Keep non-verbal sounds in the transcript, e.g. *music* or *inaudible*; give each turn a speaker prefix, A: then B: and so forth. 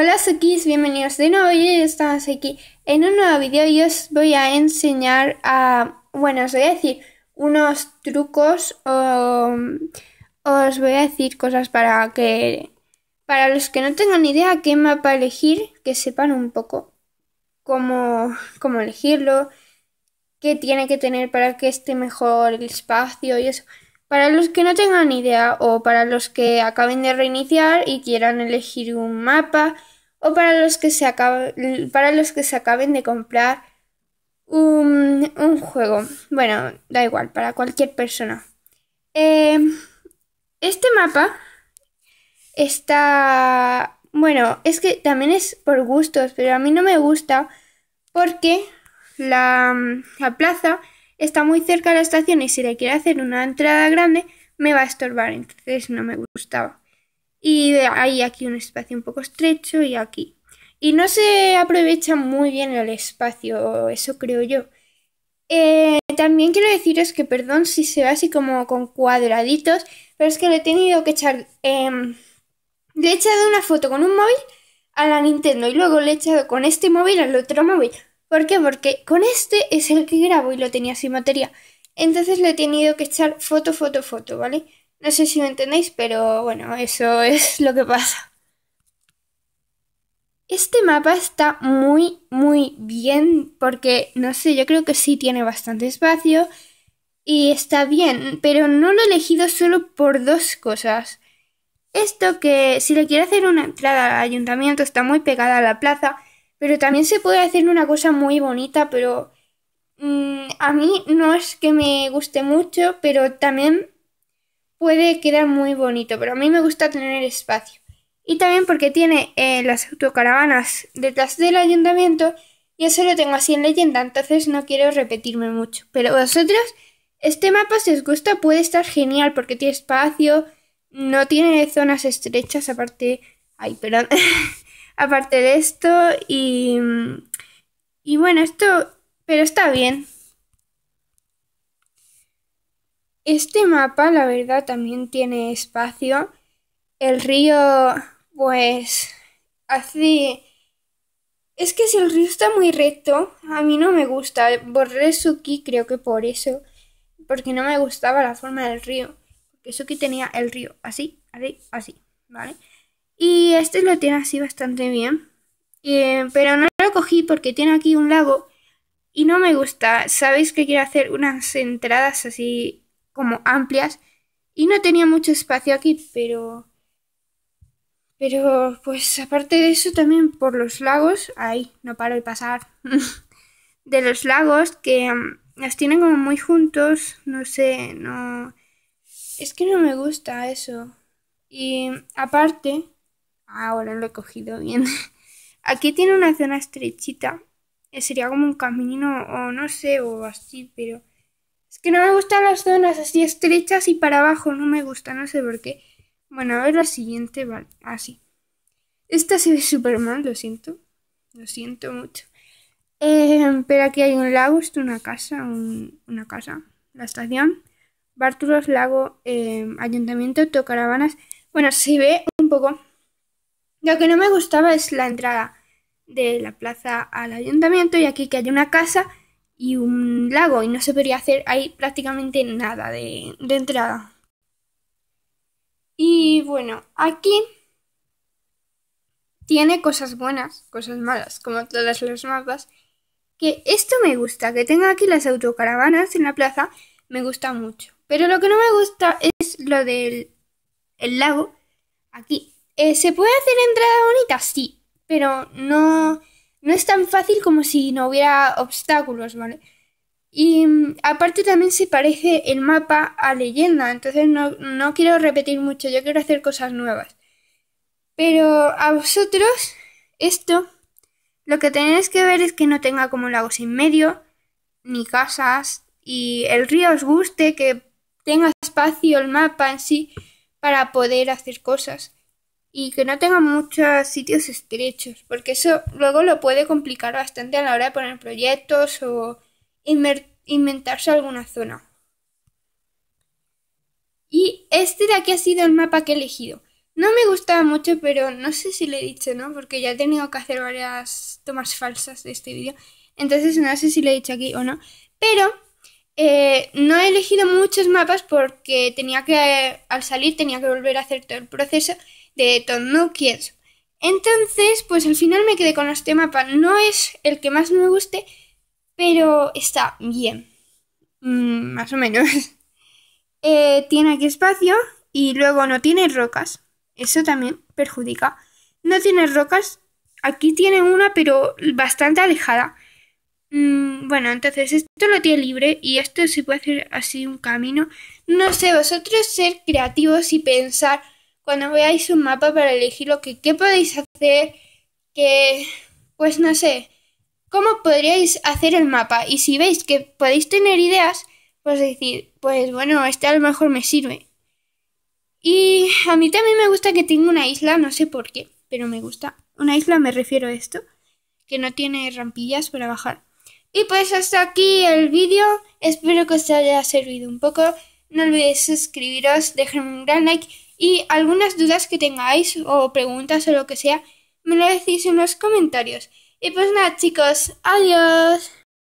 A: Hola Sukis, bienvenidos de nuevo. Y estamos aquí en un nuevo vídeo y os voy a enseñar a. Bueno, os voy a decir unos trucos o. Os voy a decir cosas para que. Para los que no tengan idea qué mapa elegir, que sepan un poco cómo, cómo elegirlo, qué tiene que tener para que esté mejor el espacio y eso. Para los que no tengan idea o para los que acaben de reiniciar y quieran elegir un mapa o para los que se, para los que se acaben de comprar un, juego. Bueno, da igual, para cualquier persona. Em, este mapa está... Bueno, es que también es por gustos, pero a mí no me gusta porque la, la plaza está muy cerca de la estación y si le quiero hacer una entrada grande me va a estorbar, entonces no me gustaba. Y hay aquí un espacio un poco estrecho y aquí. Y no se aprovecha muy bien el espacio, eso creo yo. Eh, también quiero deciros que perdón si se ve así como con cuadraditos, pero es que le he tenido que echar... Em, le he echado una foto con un móvil a la Nintendo y luego le he echado con este móvil al otro móvil. ¿Por qué? Porque con este es el que grabo y lo tenía sin materia. Entonces le he tenido que echar foto, foto, foto, ¿vale? No sé si lo entendéis, pero bueno, eso *laughs* es lo que pasa. Este mapa está muy, muy bien porque, no sé, yo creo que sí tiene bastante espacio y está bien, pero no lo he elegido solo por dos cosas. Esto que si le quiero hacer una entrada al ayuntamiento está muy pegada a la plaza pero también se puede hacer una cosa muy bonita, pero mm, a mí no es que me guste mucho, pero también puede quedar muy bonito. Pero a mí me gusta tener espacio. Y también porque tiene eh, las autocaravanas detrás del ayuntamiento. Yo solo tengo así en leyenda, entonces no quiero repetirme mucho. Pero vosotros, este mapa, si os gusta, puede estar genial porque tiene espacio, no tiene zonas estrechas, aparte... Ay, perdón. *laughs* aparte de esto y, y bueno, esto, pero está bien. Este mapa, la verdad, también tiene espacio. El río, pues, hace... Es que si el río está muy recto, a mí no me gusta. Borré Suki, creo que por eso. Porque no me gustaba la forma del río. Porque Suki tenía el río así, así, así, ¿vale? Y este lo tiene así bastante bien. pero no lo cogí porque tiene aquí un lago y no me gusta. Sabéis que quiero hacer unas entradas así como amplias. Y no tenía mucho espacio aquí, pero... Pero pues aparte de eso también por los lagos... Ay, no paro de pasar. *laughs* de los lagos que mm, los las tienen como muy juntos. No sé, no... Es que no me gusta eso. Y aparte, Ah, ahora lo he cogido bien. *laughs* Aquí tiene una zona estrechita. Eh, sería como un camino o no sé, o así, pero... Es que no me gustan las zonas así estrechas y para abajo. No me gusta, no sé por qué. Bueno, a ver la siguiente. Vale, así. Esta se ve súper mal, lo siento. Lo siento mucho. Em, pero aquí hay un lago, esto una casa, una casa. La estación. Bártulos, lago, em, ayuntamiento, autocaravanas. Bueno, se ve un poco... Lo que no me gustaba es la entrada de la plaza al ayuntamiento y aquí que hay una casa y un lago y no se podía hacer ahí prácticamente nada de, entrada. Y bueno, aquí tiene cosas buenas, cosas malas, como todas las mapas. Que esto me gusta, que tenga aquí las autocaravanas en la plaza, me gusta mucho. Pero lo que no me gusta es lo del el lago aquí, eh, ¿Se puede hacer entrada bonita? Sí, pero no, es tan fácil como si no hubiera obstáculos, ¿vale? Y mm, aparte también se parece el mapa a leyenda, entonces no, no quiero repetir mucho, yo quiero hacer cosas nuevas. Pero a vosotros, esto, lo que tenéis que ver es que no tenga como lagos en medio, ni casas, y el río os guste, que tenga espacio el mapa en sí para poder hacer cosas y que no tenga muchos sitios estrechos, porque eso luego lo puede complicar bastante a la hora de poner proyectos o inventarse alguna zona. Y este de aquí ha sido el mapa que he elegido. No me gustaba mucho, pero no sé si le he dicho, ¿no? Porque ya he tenido que hacer varias tomas falsas de este vídeo. Entonces no sé si le he dicho aquí o no. Pero eh, no he elegido muchos mapas porque tenía que, al salir tenía que volver a hacer todo el proceso de todo no Entonces, pues al final me quedé con este mapa. No es el que más me guste, pero está bien. Mm, más o menos. *laughs* Eh, tiene aquí espacio y luego no tiene rocas. Eso también perjudica. No tiene rocas. Aquí tiene una, pero bastante alejada. Mm, bueno, entonces esto lo tiene libre y esto se puede hacer así un camino. No sé, vosotros ser creativos y pensar cuando veáis un mapa para elegir lo que qué podéis hacer, que pues no sé, cómo podríais hacer el mapa y si veis que podéis tener ideas, pues decir, pues bueno, este a lo mejor me sirve. Y a mí también me gusta que tenga una isla, no sé por qué, pero me gusta. Una isla me refiero a esto, que no tiene rampillas para bajar. Y pues hasta aquí el vídeo, espero que os haya servido un poco. No olvidéis suscribiros, dejarme un gran like y algunas dudas que tengáis o preguntas o lo que sea, me lo decís en los comentarios. Y pues nada chicos, adiós.